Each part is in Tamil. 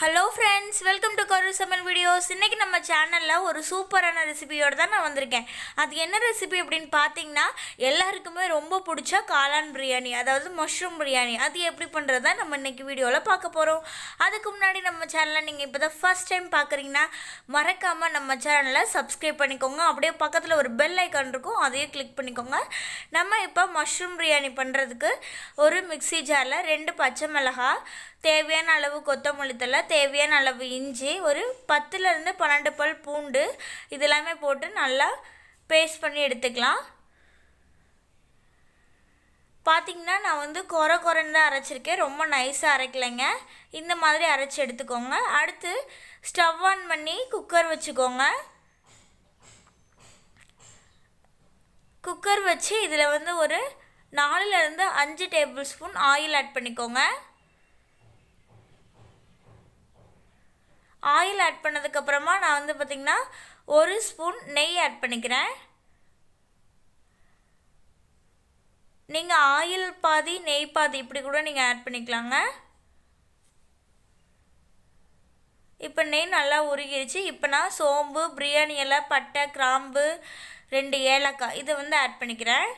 Hello friends. Friends welcome to Karur சமன் வீடியோஸ் இன்றைக்கி நம்ம சேனலில் ஒரு சூப்பரான ரெசிபியோடு தான் நான் வந்திருக்கேன் அது என்ன ரெசிபி அப்படின்னு பார்த்தீங்கன்னா எல்லாருக்குமே ரொம்ப பிடிச்ச காளான் பிரியாணி அதாவது மஷ்ரூம் பிரியாணி அது எப்படி பண்ணுறதா நம்ம இன்றைக்கி வீடியோவில் பார்க்க போகிறோம் அதுக்கு முன்னாடி நம்ம சேனலில் நீங்கள் இப்போ தான் ஃபஸ்ட் டைம் பார்க்குறீங்கன்னா மறக்காமல் நம்ம சேனலை சப்ஸ்கிரைப் பண்ணிக்கோங்க அப்படியே பக்கத்தில் ஒரு பெல் ஐக்கான் இருக்கும் அதையே கிளிக் பண்ணிக்கோங்க நம்ம இப்போ மஷ்ரூம் பிரியாணி பண்ணுறதுக்கு ஒரு மிக்சி ஜாரில் ரெண்டு பச்சை மிளகா தேவையான அளவு கொத்தமல்லி தலை தேவையான அளவு அளவு இஞ்சி ஒரு பத்துலேருந்து பன்னெண்டு பல் பூண்டு இதெல்லாமே போட்டு நல்லா பேஸ்ட் பண்ணி எடுத்துக்கலாம் பார்த்திங்கன்னா நான் வந்து குற குறைன்னு தான் அரைச்சிருக்கேன் ரொம்ப நைஸாக அரைக்கலைங்க இந்த மாதிரி அரைச்சி எடுத்துக்கோங்க அடுத்து ஸ்டவ் ஆன் பண்ணி குக்கர் வச்சுக்கோங்க குக்கர் வச்சு இதில் வந்து ஒரு நாலுலேருந்து அஞ்சு டேபிள் ஸ்பூன் ஆயில் ஆட் பண்ணிக்கோங்க ஆயில் ஆட் பண்ணதுக்கப்புறமா நான் வந்து பார்த்திங்கன்னா ஒரு ஸ்பூன் நெய் ஆட் பண்ணிக்கிறேன் நீங்கள் ஆயில் பாதி நெய் பாதி இப்படி கூட நீங்கள் ஆட் பண்ணிக்கலாங்க இப்போ நெய் நல்லா உருகிருச்சு இப்போ நான் சோம்பு பிரியாணி இலை பட்டை கிராம்பு ரெண்டு ஏலக்காய் இதை வந்து ஆட் பண்ணிக்கிறேன்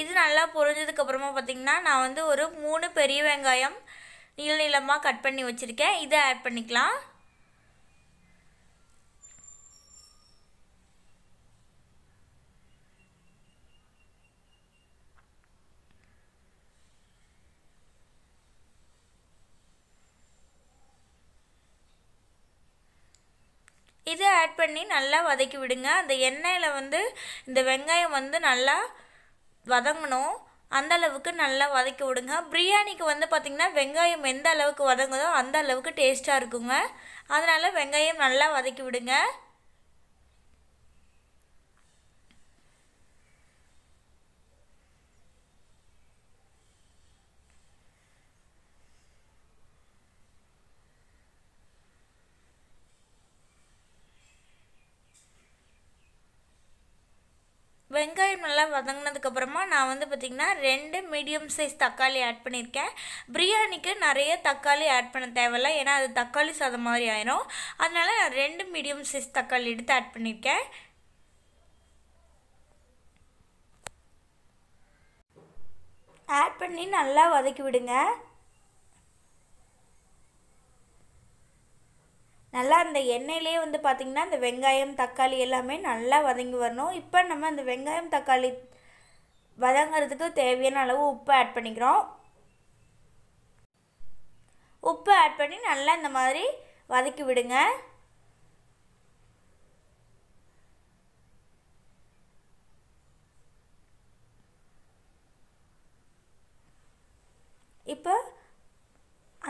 இது நல்லா அப்புறமா பார்த்தீங்கன்னா நான் வந்து ஒரு மூணு பெரிய வெங்காயம் நீள நீளமாக கட் பண்ணி வச்சுருக்கேன் இதை ஆட் பண்ணிக்கலாம் இதை ஆட் பண்ணி நல்லா வதக்கி விடுங்க அந்த எண்ணெயில் வந்து இந்த வெங்காயம் வந்து நல்லா வதங்கணும் அந்த அளவுக்கு நல்லா வதக்கி விடுங்க பிரியாணிக்கு வந்து பார்த்திங்கன்னா வெங்காயம் எந்த அளவுக்கு வதங்குதோ அந்த அளவுக்கு டேஸ்ட்டாக இருக்குங்க அதனால் வெங்காயம் நல்லா வதக்கி விடுங்க வெங்காயம் நல்லா வதங்கினதுக்கப்புறமா நான் வந்து பார்த்திங்கன்னா ரெண்டு மீடியம் சைஸ் தக்காளி ஆட் பண்ணியிருக்கேன் பிரியாணிக்கு நிறைய தக்காளி ஆட் பண்ண தேவையில்லை ஏன்னா அது தக்காளி சாதம் மாதிரி ஆயிரும் அதனால் நான் ரெண்டு மீடியம் சைஸ் தக்காளி எடுத்து ஆட் பண்ணியிருக்கேன் ஆட் பண்ணி நல்லா வதக்கி விடுங்க நல்லா அந்த எண்ணெயிலே வந்து பார்த்திங்கன்னா அந்த வெங்காயம் தக்காளி எல்லாமே நல்லா வதங்கி வரணும் இப்போ நம்ம அந்த வெங்காயம் தக்காளி வதங்கிறதுக்கு தேவையான அளவு உப்பு ஆட் பண்ணிக்கிறோம் உப்பு ஆட் பண்ணி நல்லா இந்த மாதிரி வதக்கி விடுங்க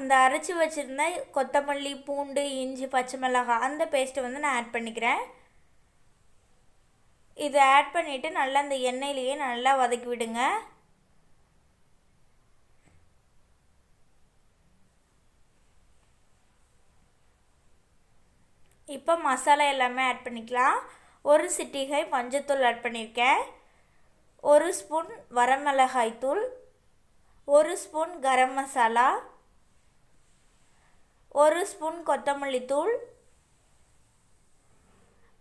அந்த அரைச்சி வச்சுருந்த கொத்தமல்லி பூண்டு இஞ்சி பச்சை மிளகாய் அந்த பேஸ்ட்டை வந்து நான் ஆட் பண்ணிக்கிறேன் இதை ஆட் பண்ணிவிட்டு நல்லா அந்த எண்ணெயிலேயே நல்லா வதக்கி விடுங்க இப்போ மசாலா எல்லாமே ஆட் பண்ணிக்கலாம் ஒரு சிட்டிகை மஞ்சத்தூள் ஆட் பண்ணியிருக்கேன் ஒரு ஸ்பூன் வரமிளகாய் தூள் ஒரு ஸ்பூன் கரம் மசாலா ஒரு ஸ்பூன் கொத்தமல்லி தூள்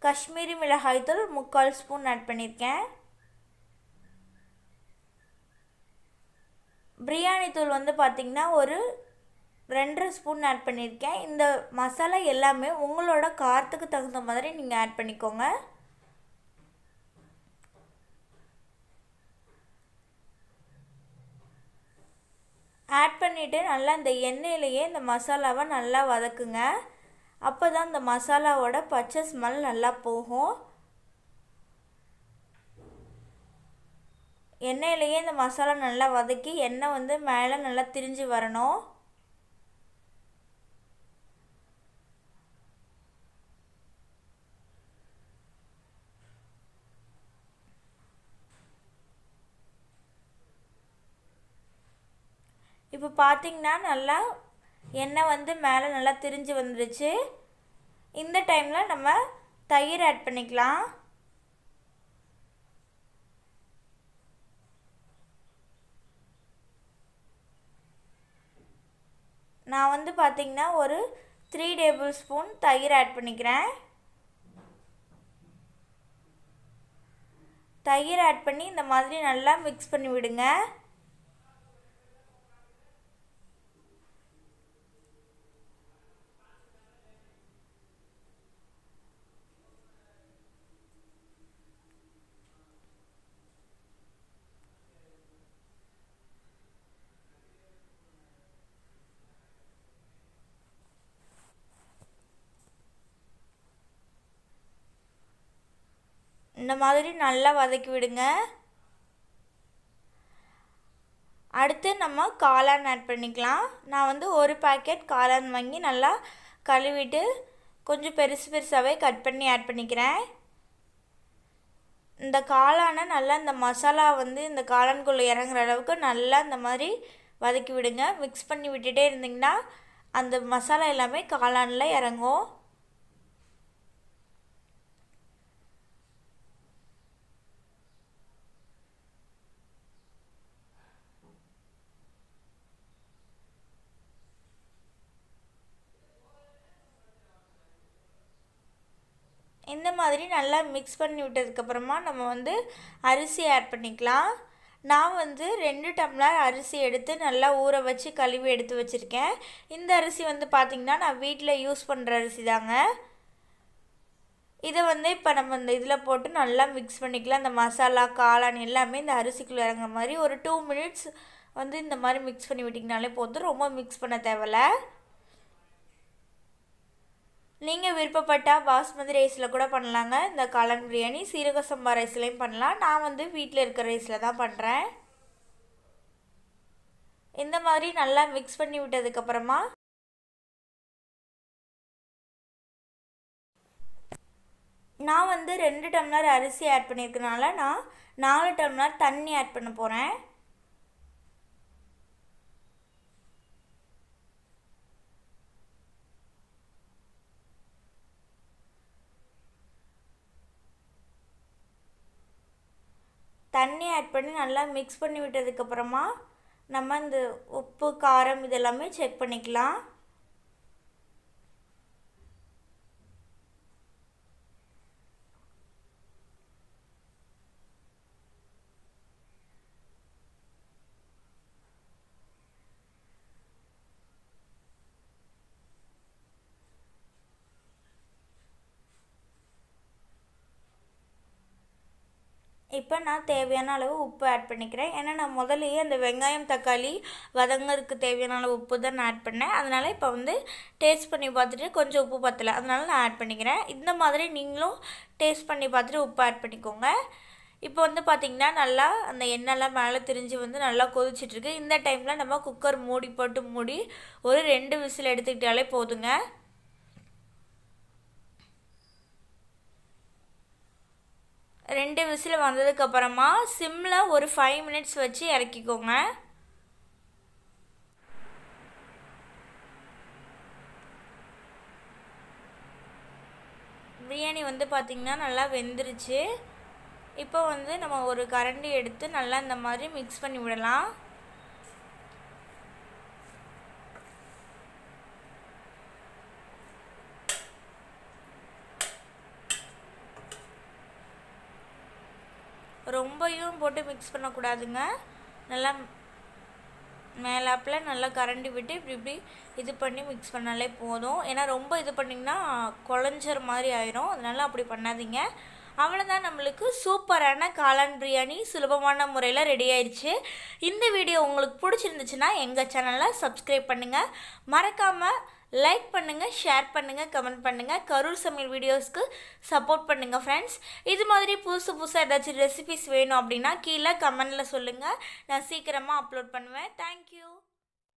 காஷ்மீரி மிளகாய் தூள் முக்கால் ஸ்பூன் ஆட் பண்ணியிருக்கேன் பிரியாணி தூள் வந்து பார்த்திங்கன்னா ஒரு ரெண்டரை ஸ்பூன் ஆட் பண்ணியிருக்கேன் இந்த மசாலா எல்லாமே உங்களோட காரத்துக்கு தகுந்த மாதிரி நீங்கள் ஆட் பண்ணிக்கோங்க ஆட் பண்ணிவிட்டு நல்லா இந்த எண்ணெயிலையே இந்த மசாலாவை நல்லா வதக்குங்க அப்போ தான் இந்த மசாலாவோட பச்சை ஸ்மெல் நல்லா போகும் எண்ணெயிலையே இந்த மசாலா நல்லா வதக்கி எண்ணெய் வந்து மேலே நல்லா திரிஞ்சு வரணும் பார்த்திங்கன்னா நல்லா எண்ணெய் வந்து மேலே நல்லா திரிஞ்சு வந்துடுச்சு இந்த டைமில் நம்ம தயிர் ஆட் பண்ணிக்கலாம் நான் வந்து பார்த்திங்கன்னா ஒரு த்ரீ டேபிள் ஸ்பூன் தயிர் ஆட் பண்ணிக்கிறேன் தயிர் ஆட் பண்ணி இந்த மாதிரி நல்லா மிக்ஸ் பண்ணி விடுங்க இந்த மாதிரி நல்லா வதக்கி விடுங்க அடுத்து நம்ம காளான் ஆட் பண்ணிக்கலாம் நான் வந்து ஒரு பேக்கெட் காளான் வாங்கி நல்லா கழுவிட்டு கொஞ்சம் பெருசு பெருசாகவே கட் பண்ணி ஆட் பண்ணிக்கிறேன் இந்த காளானை நல்லா இந்த மசாலா வந்து இந்த காளான்குள்ளே இறங்குற அளவுக்கு நல்லா இந்த மாதிரி வதக்கி விடுங்க மிக்ஸ் பண்ணி விட்டுகிட்டே இருந்திங்கன்னா அந்த மசாலா எல்லாமே காளானில் இறங்கும் இந்த மாதிரி நல்லா மிக்ஸ் பண்ணி விட்டதுக்கப்புறமா நம்ம வந்து அரிசி ஆட் பண்ணிக்கலாம் நான் வந்து ரெண்டு டம்ளர் அரிசி எடுத்து நல்லா ஊற வச்சு கழுவி எடுத்து வச்சுருக்கேன் இந்த அரிசி வந்து பார்த்திங்கன்னா நான் வீட்டில் யூஸ் பண்ணுற அரிசி தாங்க இதை வந்து இப்போ நம்ம இந்த இதில் போட்டு நல்லா மிக்ஸ் பண்ணிக்கலாம் இந்த மசாலா காளான் எல்லாமே இந்த அரிசிக்குள்ளே இறங்குற மாதிரி ஒரு டூ மினிட்ஸ் வந்து இந்த மாதிரி மிக்ஸ் பண்ணி விட்டிங்கனாலே போதும் ரொம்ப மிக்ஸ் பண்ண தேவையில்லை நீங்கள் விருப்பப்பட்டால் பாஸ்மதி ரைஸில் கூட பண்ணலாங்க இந்த காளான் பிரியாணி சீரக சம்பா ரைஸ்லேயும் பண்ணலாம் நான் வந்து வீட்டில் இருக்கிற ரைஸில் தான் பண்ணுறேன் இந்த மாதிரி நல்லா மிக்ஸ் பண்ணி விட்டதுக்கப்புறமா நான் வந்து ரெண்டு டம்ளர் அரிசி ஆட் பண்ணியிருக்கனால நான் நாலு டம்ளர் தண்ணி ஆட் பண்ண போகிறேன் தண்ணி ஆட் பண்ணி நல்லா மிக்ஸ் பண்ணி விட்டதுக்கப்புறமா நம்ம இந்த உப்பு காரம் இதெல்லாமே செக் பண்ணிக்கலாம் இப்போ நான் தேவையான அளவு உப்பு ஆட் பண்ணிக்கிறேன் ஏன்னா நான் முதல்லையே அந்த வெங்காயம் தக்காளி வதங்கிறதுக்கு தேவையான அளவு உப்பு தான் நான் ஆட் பண்ணேன் அதனால் இப்போ வந்து டேஸ்ட் பண்ணி பார்த்துட்டு கொஞ்சம் உப்பு பற்றலை அதனால் நான் ஆட் பண்ணிக்கிறேன் இந்த மாதிரி நீங்களும் டேஸ்ட் பண்ணி பார்த்துட்டு உப்பு ஆட் பண்ணிக்கோங்க இப்போ வந்து பார்த்திங்கன்னா நல்லா அந்த எண்ணெய்லாம் மேலே திரிஞ்சு வந்து நல்லா கொதிச்சிட்ருக்கு இந்த டைமில் நம்ம குக்கர் மூடி போட்டு மூடி ஒரு ரெண்டு விசில் எடுத்துக்கிட்டாலே போதுங்க ரெண்டு விசில் வந்ததுக்கப்புறமா சிம்மில் ஒரு ஃபைவ் மினிட்ஸ் வச்சு இறக்கிக்கோங்க பிரியாணி வந்து பார்த்திங்கன்னா நல்லா வெந்துருச்சு இப்போ வந்து நம்ம ஒரு கரண்டி எடுத்து நல்லா இந்த மாதிரி மிக்ஸ் பண்ணி விடலாம் ரொம்பையும் போட்டு மிக்ஸ் பண்ணக்கூடாதுங்க நல்லா மேலாப்பில் நல்லா கரண்டி விட்டு இப்படி இப்படி இது பண்ணி மிக்ஸ் பண்ணாலே போதும் ஏன்னா ரொம்ப இது பண்ணிங்கன்னா குழஞ்சர் மாதிரி ஆயிரும் அதனால் அப்படி பண்ணாதீங்க அவ்வளோதான் நம்மளுக்கு சூப்பரான காளான் பிரியாணி சுலபமான முறையில் ரெடி ஆயிடுச்சு இந்த வீடியோ உங்களுக்கு பிடிச்சிருந்துச்சுன்னா எங்கள் சேனலை சப்ஸ்கிரைப் பண்ணுங்கள் மறக்காமல் லைக் பண்ணுங்கள் ஷேர் பண்ணுங்கள் கமெண்ட் பண்ணுங்கள் கரூர் சமையல் வீடியோஸ்க்கு சப்போர்ட் பண்ணுங்கள் ஃப்ரெண்ட்ஸ் இது மாதிரி புதுசு புதுசாக ஏதாச்சும் ரெசிபிஸ் வேணும் அப்படின்னா கீழே கமெண்டில் சொல்லுங்கள் நான் சீக்கிரமாக அப்லோட் பண்ணுவேன் தேங்க்யூ